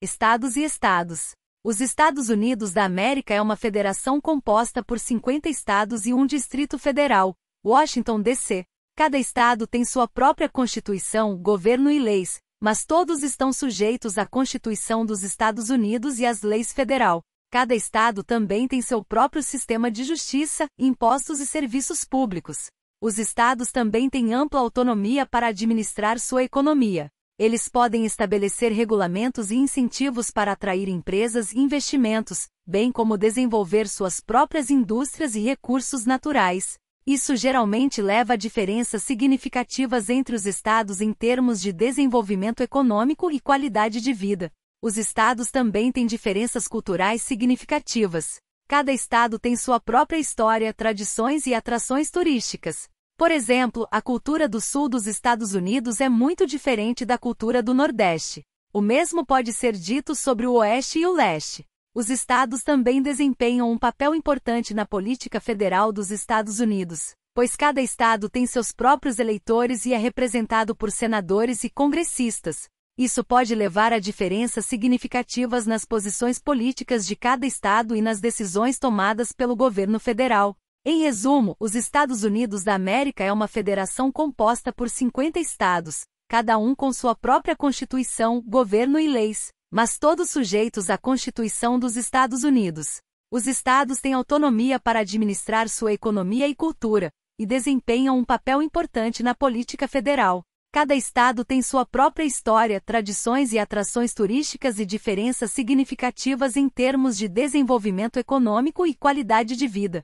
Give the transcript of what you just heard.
Estados e Estados. Os Estados Unidos da América é uma federação composta por 50 estados e um distrito federal, Washington, D.C. Cada estado tem sua própria constituição, governo e leis, mas todos estão sujeitos à Constituição dos Estados Unidos e às leis federal. Cada estado também tem seu próprio sistema de justiça, impostos e serviços públicos. Os estados também têm ampla autonomia para administrar sua economia eles podem estabelecer regulamentos e incentivos para atrair empresas e investimentos, bem como desenvolver suas próprias indústrias e recursos naturais. Isso geralmente leva a diferenças significativas entre os estados em termos de desenvolvimento econômico e qualidade de vida. Os estados também têm diferenças culturais significativas. Cada estado tem sua própria história, tradições e atrações turísticas. Por exemplo, a cultura do sul dos Estados Unidos é muito diferente da cultura do Nordeste. O mesmo pode ser dito sobre o Oeste e o Leste. Os estados também desempenham um papel importante na política federal dos Estados Unidos, pois cada estado tem seus próprios eleitores e é representado por senadores e congressistas. Isso pode levar a diferenças significativas nas posições políticas de cada estado e nas decisões tomadas pelo governo federal. Em resumo, os Estados Unidos da América é uma federação composta por 50 estados, cada um com sua própria constituição, governo e leis, mas todos sujeitos à Constituição dos Estados Unidos. Os estados têm autonomia para administrar sua economia e cultura, e desempenham um papel importante na política federal. Cada estado tem sua própria história, tradições e atrações turísticas e diferenças significativas em termos de desenvolvimento econômico e qualidade de vida.